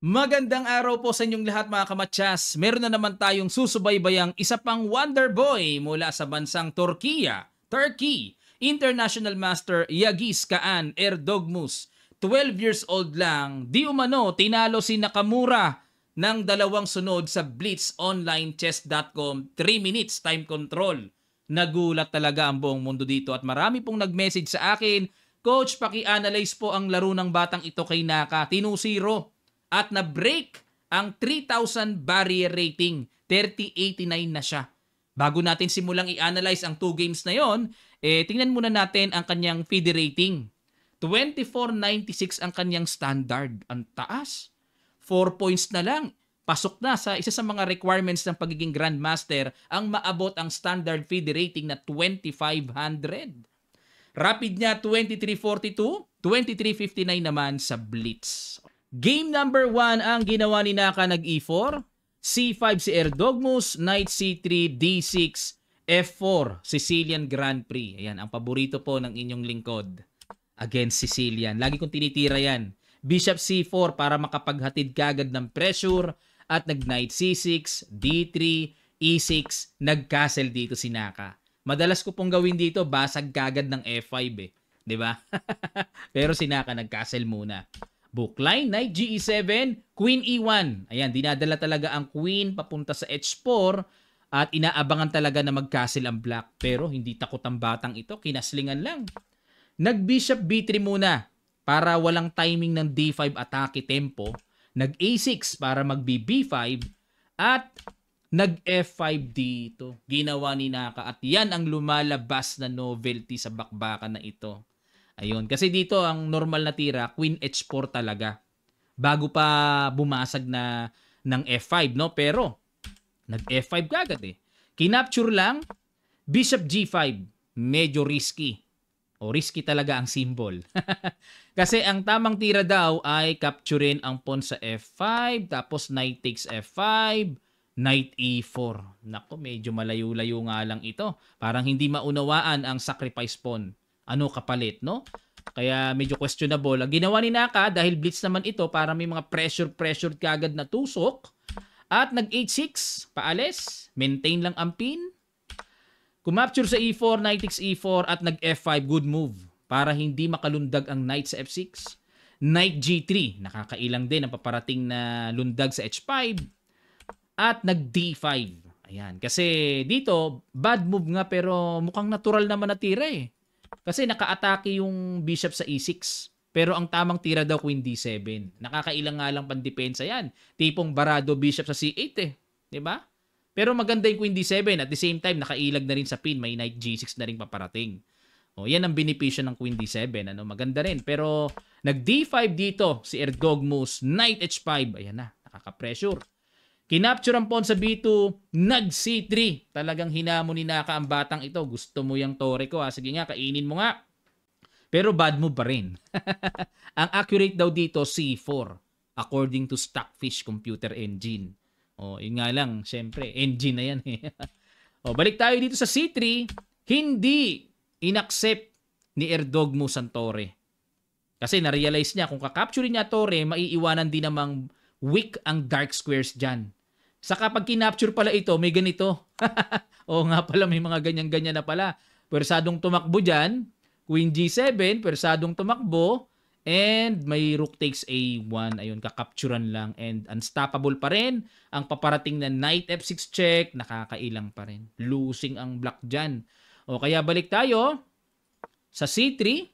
Magandang araw po sa inyong lahat mga kamatsas. Meron na naman tayong susubaybayang isa pang Wonder Boy mula sa bansang Turkiya, Turkey. International Master Yagis Kaan Erdogmus. 12 years old lang, di umano tinalo si Nakamura ng dalawang sunod sa blitzonlinechess.com 3 minutes time control. Nagulat talaga ang buong mundo dito at marami pong nag-message sa akin, Coach, paki-analyze po ang laro ng batang ito kay Naka. Tinusiro at na-break ang 3,000 barrier rating. 3089 na siya. Bago natin simulang i-analyze ang 2 games na yon, eh, tingnan muna natin ang kanyang FIDE rating. 24.96 ang kanyang standard. Ang taas. 4 points na lang. Pasok na sa isa sa mga requirements ng pagiging Grandmaster ang maabot ang standard FIDE rating na 2,500. Rapid niya 2342, 2359 naman sa Blitz. Game number 1 ang ginawa ni Naka nag e4, c5 si Erdogmus, knight c3, d6, f4, Sicilian Grand Prix. Ayan, ang paborito po ng inyong lingkod against Sicilian. Lagi kong tinitira yan. Bishop c4 para makapaghatid kagad ng pressure at nag knight c6, d3, e6, nag-castle dito si Naka. Madalas ko pong gawin dito, basag kagad ng f5 eh. 'di ba? Pero si Naka nag-castle muna. Bookline, Knight GE7, Queen E1. Ayan, dinadala talaga ang Queen papunta sa H4 at inaabangan talaga na mag-castle ang black. Pero hindi takot ang batang ito, kinaslingan lang. Nag-Bishop B3 muna para walang timing ng D5 atake tempo. Nag-A6 para mag-B5 at nag-F5 dito. Ginawa ni Naka at yan ang lumalabas na novelty sa bakbakan na ito. Ayun. Kasi dito, ang normal na tira, Queen H4 talaga. Bago pa bumasag na ng F5, no? Pero, nag-F5 kagad eh. Kinapture lang, Bishop G5. Medyo risky. O risky talaga ang symbol. Kasi ang tamang tira daw ay capturein ang pawn sa F5, tapos knight takes F5, knight E4. Nako, medyo malayo-layo nga lang ito. Parang hindi maunawaan ang sacrifice pawn ano kapalit, no? Kaya medyo questionable. Ang ginawa ni Naka dahil blitz naman ito para may mga pressure-pressure kagad na tusok. At nag-8-6, paalis. Maintain lang ang pin. Kumapture sa E4, knight takes E4 at nag-F5, good move. Para hindi makalundag ang knight sa F6. Knight G3, nakakailang din ang paparating na lundag sa H5. At nag-D5. Ayan, kasi dito, bad move nga pero mukhang natural naman natira eh. Kasi nakaatake yung bishop sa e6. Pero ang tamang tira daw queen d7. Nakakailang nga lang pandepensa yan. Tipong barado bishop sa c8 eh. ba? Diba? Pero maganda yung queen d7. At the same time, nakailag na rin sa pin. May knight g6 na rin paparating. O, yan ang benepisyo ng queen d7. Ano, maganda rin. Pero nag d5 dito si Erdogmus. Knight h5. Ayan na, nakaka-pressure. Kinapturean po sa B2, nag C3. Talagang hinamon ni Naka ang batang ito. Gusto mo yung tore ko ha. Sige nga, kainin mo nga. Pero bad move pa rin. ang accurate daw dito, C4. According to Stockfish Computer Engine. O, oh, yun nga lang. syempre, engine na yan eh. o, oh, balik tayo dito sa C3. Hindi inaccept ni Erdogmo Santore. Kasi na-realize niya, kung kakapture niya Torre, maiiwanan din namang weak ang dark squares dyan. Sa kapag kinapture pala ito, may ganito. o nga pala, may mga ganyan-ganyan na pala. Pwersadong tumakbo dyan. Queen G7, pwersadong tumakbo. And may rook takes A1. Ayun, kakapturan lang. And unstoppable pa rin. Ang paparating na knight F6 check, nakakailang pa rin. Losing ang black dyan. O kaya balik tayo sa C3.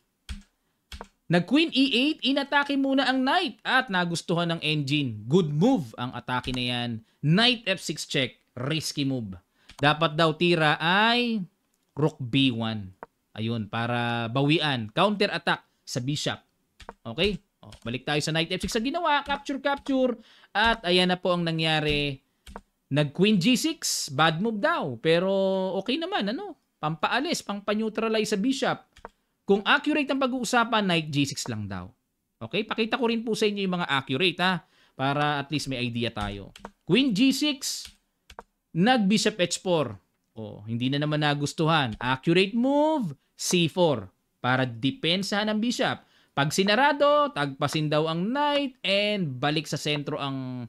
Nag-queen e8, inatake muna ang knight at nagustuhan ng engine. Good move ang atake na yan. Knight f6 check, risky move. Dapat daw tira ay rook b1. Ayun, para bawian. Counter attack sa bishop. Okay? O, oh, balik tayo sa knight f6 sa ginawa. Capture, capture. At ayan na po ang nangyari. Nag-queen g6, bad move daw. Pero okay naman, ano? Pampaalis, pang-neutralize sa bishop. Kung accurate ang pag-uusapan, Nike G6 lang daw. Okay? Pakita ko rin po sa inyo yung mga accurate ha. Para at least may idea tayo. Queen G6, nag Bishop H4. Oh, hindi na naman nagustuhan. Accurate move, C4. Para depensahan ng bishop. Pag sinarado, tagpasin daw ang knight and balik sa sentro ang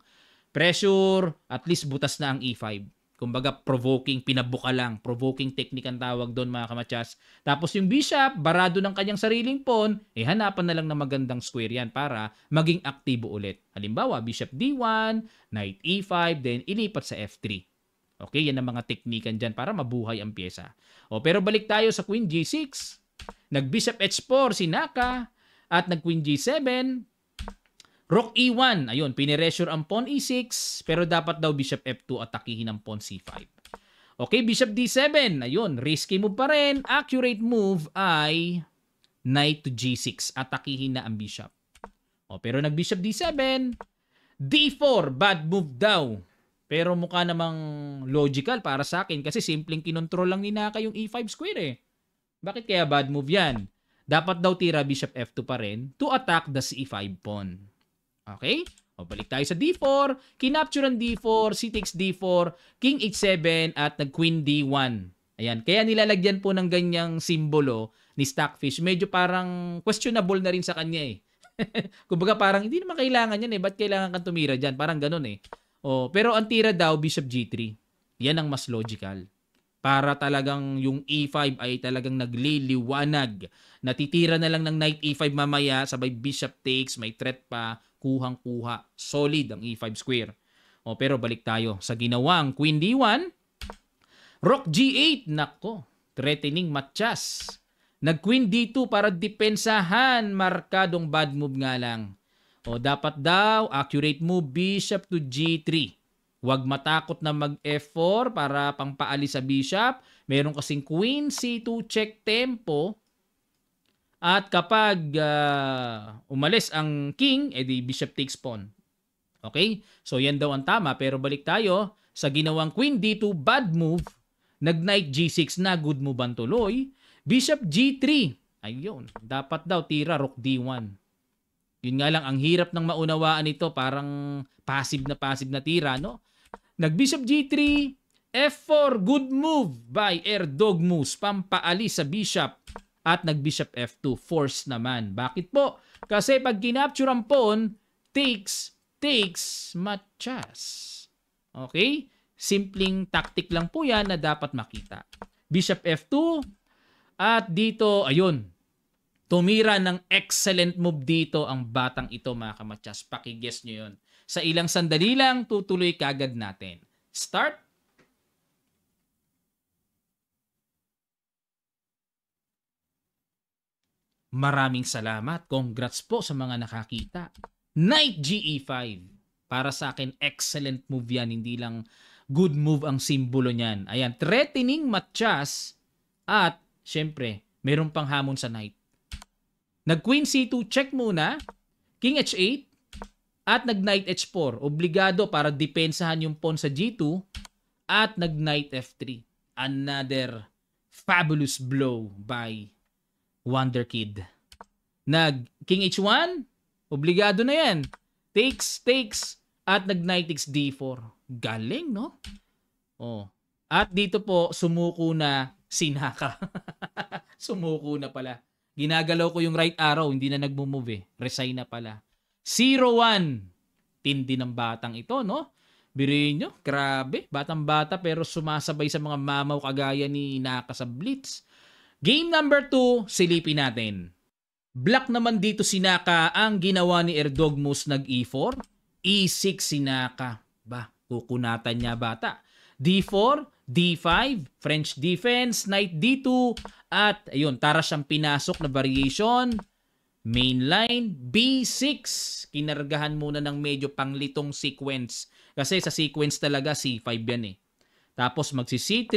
pressure. At least butas na ang E5. Kumbaga provoking, pinabuka lang. Provoking technique ang tawag doon mga kamachas. Tapos yung bishop, barado ng kanyang sariling pawn, eh hanapan na lang ng magandang square yan para maging aktibo ulit. Halimbawa, bishop d1, knight e5, then ilipat sa f3. Okay, yan ang mga teknikan dyan para mabuhay ang pyesa. O, pero balik tayo sa queen g6. Nag-bishop h4 si Naka at nag-queen g7. Rook E1, ayun, piniressure ang pawn E6, pero dapat daw Bishop F2 atakihin ang pawn C5. Okay, Bishop D7, ayun, risky move pa rin. Accurate move ay Knight to G6, atakihin na ang Bishop. O, oh, pero nag-Bishop D7, D4, bad move daw. Pero mukha namang logical para sa akin kasi simpleng kinontrol lang ni Naka yung E5 square eh. Bakit kaya bad move yan? Dapat daw tira Bishop F2 pa rin to attack the C5 pawn. Okay? O balik tayo sa D4. Kinapture ang D4, C takes D4, King H7 at nag Queen D1. Ayan. Kaya nilalagyan po ng ganyang simbolo ni Stockfish. Medyo parang questionable na rin sa kanya eh. Kumbaga parang hindi naman kailangan yan eh. Ba't kailangan kang tumira dyan? Parang ganun eh. O, oh, pero ang tira daw, Bishop G3. Yan ang mas logical. Para talagang yung E5 ay talagang nagliliwanag. Natitira na lang ng Knight E5 mamaya, sabay Bishop takes, may threat pa kuhang-kuha. Solid ang e5 square. O, pero balik tayo sa ginawang queen d1, rook g8, nako, threatening matchas. Nag queen d2 para depensahan, markadong bad move nga lang. O dapat daw, accurate move, bishop to g3. Huwag matakot na mag f4 para pangpaali sa bishop. Meron kasing queen c2 check tempo at kapag uh, umalis ang king, edi bishop takes pawn. Okay? So yan daw ang tama. Pero balik tayo sa ginawang queen d2, bad move. Nag knight g6 na, good move ang tuloy. Bishop g3. Ayun, dapat daw tira rook d1. Yun nga lang, ang hirap ng maunawaan nito. Parang passive na passive na tira, no? Nag bishop g3, F4, good move by Erdogmus. Pampaalis sa bishop at nag-bishop f2, force naman. Bakit po? Kasi pag kinapture ang pawn, takes, takes, matchas. Okay? Simpleng tactic lang po yan na dapat makita. Bishop f2, at dito, ayun, tumira ng excellent move dito ang batang ito mga Paki-guess niyo 'yon. Sa ilang sandali lang, tutuloy kagad natin. Start! Maraming salamat. Congrats po sa mga nakakita. Knight GE5. Para sa akin, excellent move yan. Hindi lang good move ang simbolo niyan. Ayan, threatening matchas at syempre, meron pang hamon sa knight. Nag queen c2 check muna, king h8 at nag knight h4. Obligado para depensahan yung pawn sa g2 at nag knight f3. Another fabulous blow by Wonder Kid. Nag King H1, obligado na yan. Takes, takes, at nag Knight takes D4. Galing, no? Oh. At dito po, sumuko na sinaka. sumuko na pala. Ginagalaw ko yung right arrow, hindi na nagmumove eh. Resign na pala. 0-1. Tindi ng batang ito, no? Biruin nyo, grabe. Batang-bata pero sumasabay sa mga mamaw kagaya ni Naka sa Blitz. Game number 2, silipin natin. Black naman dito si Naka ang ginawa ni Erdogmus nag E4, E6 si Naka. Ba, kukunatan niya bata. D4, D5, French defense, knight D2, at ayun, tara siyang pinasok na variation. Mainline, B6. Kinargahan muna ng medyo panglitong sequence. Kasi sa sequence talaga C5 yan eh. Tapos magsi C3,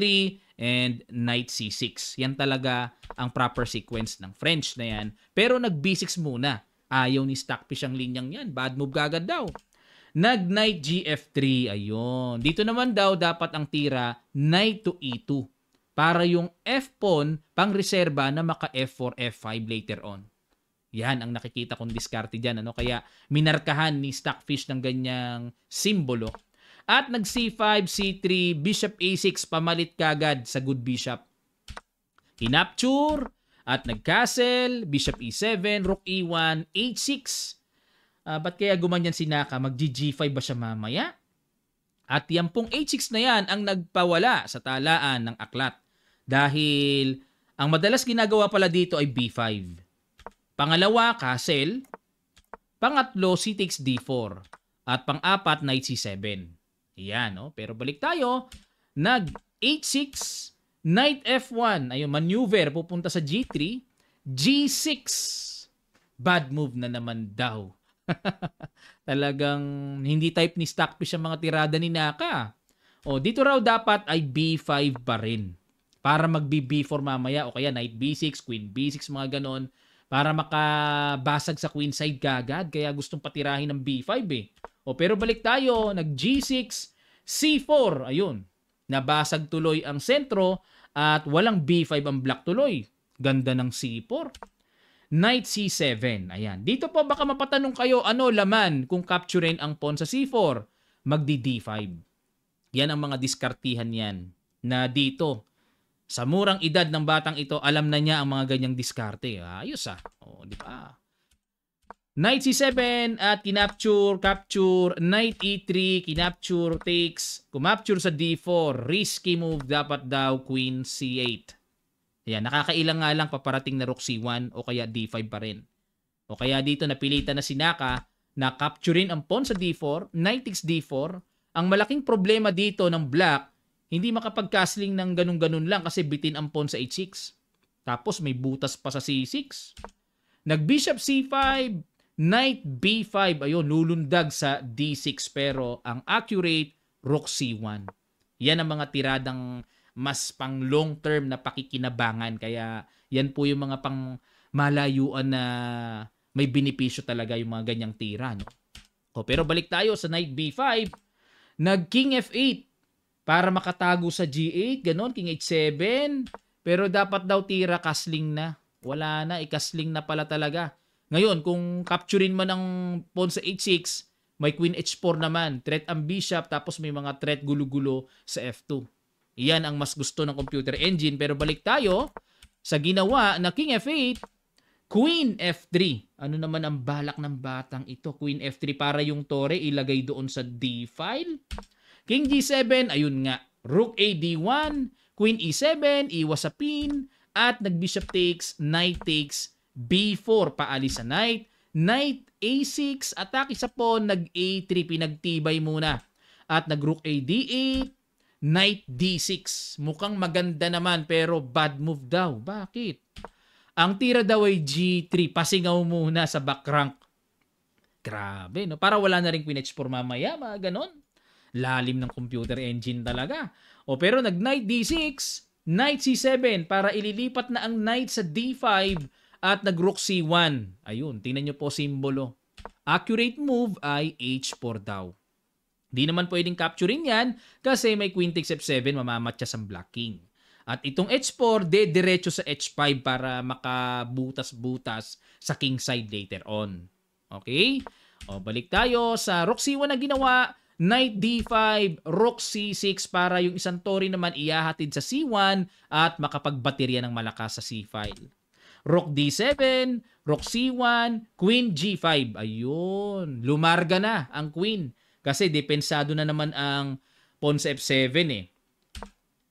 and knight c6. Yan talaga ang proper sequence ng French na yan. Pero nag b6 muna. Ayaw ni Stockfish ang linyang yan. Bad move gagad daw. Nag knight gf3. Ayun. Dito naman daw dapat ang tira knight to e2 para yung f pawn pang reserba na maka f4 f5 later on. Yan ang nakikita kong diskarte diyan ano kaya minarkahan ni Stockfish ng ganyang simbolo at nag C5, C3, Bishop A6, pamalit kagad sa good bishop. Hinapture, at nag-castle, Bishop E7, Rook E1, H6. Uh, ba't kaya gumanyan si Naka? Mag-G5 ba siya mamaya? At yan pong H6 na yan ang nagpawala sa talaan ng aklat. Dahil ang madalas ginagawa pala dito ay B5. Pangalawa, castle. Pangatlo, C takes D4. At pang-apat, knight C7. Yan, no? Pero balik tayo, nag 8-6, knight F1, ayun, maneuver, pupunta sa G3, G6, bad move na naman daw. Talagang hindi type ni Stockfish ang mga tirada ni Naka. O, dito raw dapat ay B5 pa rin para mag b 4 mamaya o kaya knight B6, queen B6, mga ganon para makabasag sa queen side kagad. Kaya gustong patirahin ng B5 eh. O pero balik tayo, nag G6, C4, ayun. Nabasag tuloy ang sentro at walang B5 ang black tuloy. Ganda ng C4. Knight C7, ayan. Dito po baka mapatanong kayo ano laman kung capturein ang pawn sa C4, magdi D5. Yan ang mga diskartihan yan na dito sa murang edad ng batang ito, alam na niya ang mga ganyang diskarte. Ayos ah. O, di ba? Knight c7 at kinapture, capture, knight e3, kinapture, takes, kumapture sa d4, risky move dapat daw, queen c8. Ayan, nakakailang nga lang paparating na rook c1 o kaya d5 pa rin. O kaya dito napilita na si Naka na capturein ang pawn sa d4, knight takes d4. Ang malaking problema dito ng black, hindi makapag-castling ng ganun-ganun lang kasi bitin ang pawn sa h6. Tapos may butas pa sa c6. Nag-bishop c5, Knight B5, ayun, lulundag sa D6 pero ang accurate, Rook C1. Yan ang mga tiradang mas pang long term na pakikinabangan. Kaya yan po yung mga pang malayuan na may benepisyo talaga yung mga ganyang tira. No? O, pero balik tayo sa knight b5. Nag king f8 para makatago sa g8. Ganon, king h7. Pero dapat daw tira kasling na. Wala na, ikasling eh, na pala talaga. Ngayon, kung capturein man ang pawn sa h6, may queen h4 naman, threat ang bishop, tapos may mga threat gulo-gulo sa f2. Iyan ang mas gusto ng computer engine. Pero balik tayo sa ginawa na king f8, queen f3. Ano naman ang balak ng batang ito? Queen f3 para yung tore ilagay doon sa d-file. King g7, ayun nga, rook a d1, queen e7, iwas sa pin, at nag-bishop takes, knight takes, B4 paalis sa knight, knight A6, atake sa pawn, nag A3 pinagtibay muna. At nag rook A D8, knight D6. Mukhang maganda naman pero bad move daw. Bakit? Ang tira daw ay G3, pasingaw muna sa back rank. Grabe, no? Para wala na rin Queen H4 mamaya, mga ganon. Lalim ng computer engine talaga. O pero nag knight D6, knight C7 para ililipat na ang knight sa D5 at nag-rook c1. Ayun, tingnan nyo po simbolo. Accurate move ay h4 daw. Di naman pwedeng capturing yan kasi may queen takes f7 mamamatchas ang black king. At itong h4, de diretso sa h5 para makabutas-butas sa king side later on. Okay? O balik tayo sa rook c1 na ginawa. Knight d5, rook c6 para yung isang tori naman iyahatid sa c1 at makapagbaterya ng malakas sa c file rook d7, rook c1, queen g5. Ayun, lumarga na ang queen. Kasi depensado na naman ang pawn sa f7 eh.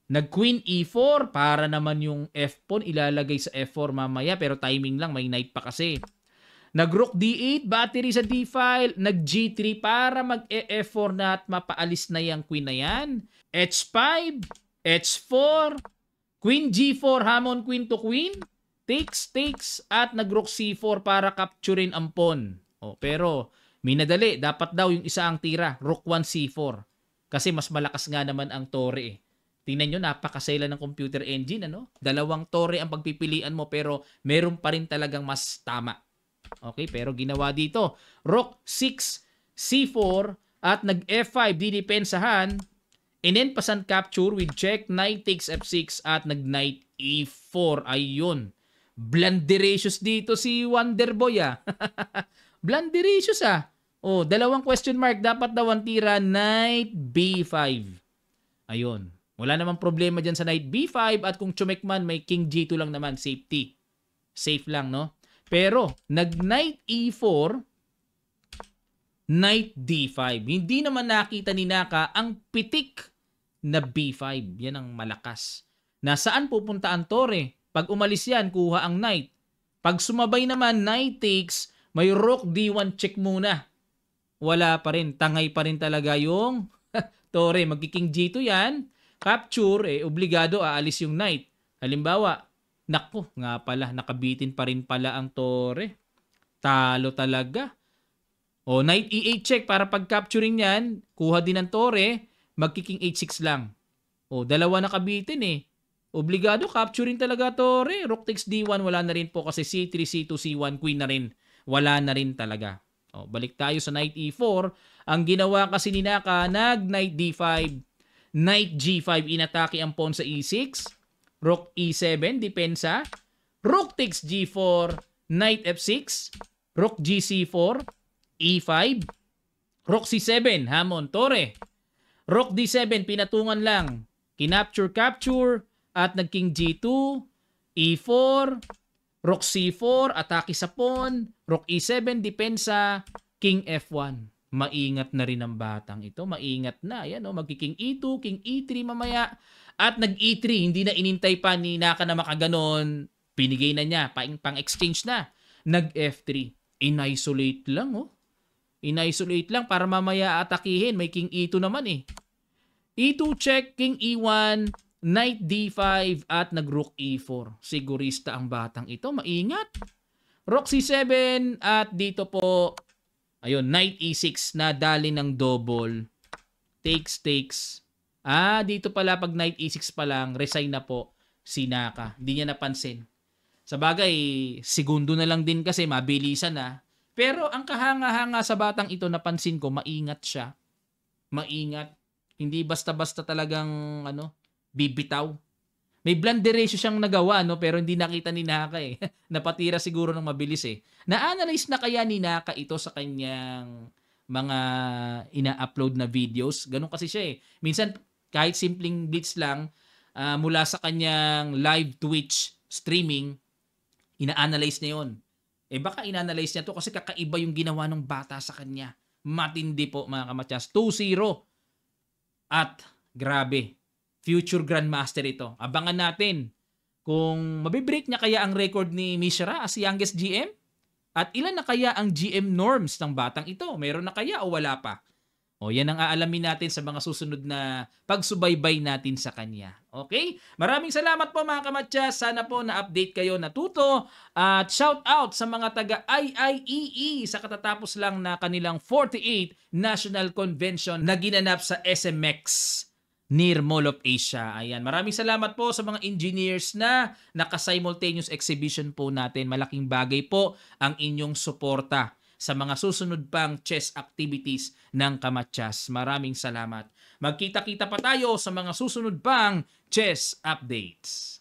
Nag-queen e4 para naman yung f-pawn ilalagay sa f4 mamaya pero timing lang, may knight pa kasi. Nag-rook d8, battery sa d-file, nag-g3 para mag-e-f4 na at mapaalis na yung queen na yan. h5, h4, queen g4, hamon queen to queen takes, takes, at nag-rook c4 para capturein ang pawn. Oh, pero, minadali, dapat daw yung isa ang tira, rook 1 c4. Kasi mas malakas nga naman ang tore eh. Tingnan nyo, napakasela ng computer engine, ano? Dalawang tore ang pagpipilian mo, pero meron pa rin talagang mas tama. Okay, pero ginawa dito, rook 6 c4 at nag f5 didepensahan, inenpasan capture with check, knight takes f6 at nag knight e4. Ayun. Blandericious dito si Wonderboy ah. Blandericious ah. Oh, dalawang question mark dapat daw ang tira knight B5. Ayun. Wala namang problema diyan sa knight B5 at kung chumek may king G2 lang naman safety. Safe lang no. Pero nag knight E4 knight D5. Hindi naman nakita ni Naka ang pitik na B5. Yan ang malakas. Nasaan pupunta ang tore? Pag umalis yan, kuha ang knight. Pag sumabay naman, knight takes, may rook d1 check muna. Wala pa rin. Tangay pa rin talaga yung tore. Magkiking g2 yan. Capture, eh, obligado aalis yung knight. Halimbawa, nako, nga pala, nakabitin pa rin pala ang tore. Talo talaga. O, knight e8 check para pag-capturing yan, kuha din ang tore, magkiking h6 lang. O, dalawa nakabitin eh. Obligado capturing talaga Torre. Rook takes D1 wala na rin po kasi C3, C2, C1, queen na rin. Wala na rin talaga. O, oh, balik tayo sa knight E4. Ang ginawa kasi ni Naka, nag knight D5, knight G5, inatake ang pawn sa E6, rook E7, depensa, rook takes G4, knight F6, rook GC4, E5, rook C7, hamon, torre. Rook D7, pinatungan lang. Kinapture, capture, at nagking G2, E4, Rook C4, atake sa pawn, Rook E7, depensa, King F1. Maingat na rin ang batang ito. Maingat na. Ayan, oh, magki-King E2, King E3 mamaya. At nag-E3, hindi na inintay pa ni Naka na makaganon. Pinigay na niya, pang-exchange na. Nag-F3. In-isolate lang, oh. In-isolate lang para mamaya atakihin. May King E2 naman eh. E2 check, King E1, Knight D5 at nag-rook E4. Sigurista ang batang ito. Maingat. Rook C7 at dito po, ayun, Knight E6 na dali ng double. Takes, takes. Ah, dito pala pag Knight E6 pa lang, resign na po si Naka. Hindi niya napansin. Sa bagay, segundo na lang din kasi mabilisan na. Ah. Pero ang kahanga-hanga sa batang ito, napansin ko, maingat siya. Maingat. Hindi basta-basta talagang ano, bibitaw. May blunder ratio siyang nagawa no pero hindi nakita ni Naka eh. Napatira siguro ng mabilis eh. Na-analyze na kaya ni Naka ito sa kanyang mga ina-upload na videos. Ganun kasi siya eh. Minsan kahit simpleng blitz lang uh, mula sa kanyang live Twitch streaming, ina-analyze na 'yon. Eh baka ina-analyze niya to kasi kakaiba yung ginawa ng bata sa kanya. Matindi po mga kamatyas. 2-0. At grabe, future grandmaster ito. Abangan natin kung mabibreak niya kaya ang record ni Mishra as youngest GM at ilan na kaya ang GM norms ng batang ito? Meron na kaya o wala pa? O yan ang aalamin natin sa mga susunod na pagsubaybay natin sa kanya. Okay? Maraming salamat po mga kamatya. Sana po na-update kayo natuto. At shout out sa mga taga IIEE e sa katatapos lang na kanilang 48 National Convention na ginanap sa SMX near Mall of Asia. Ayan, maraming salamat po sa mga engineers na naka-simultaneous exhibition po natin. Malaking bagay po ang inyong suporta sa mga susunod pang chess activities ng Kamatchas. Maraming salamat. Magkita-kita pa tayo sa mga susunod pang chess updates.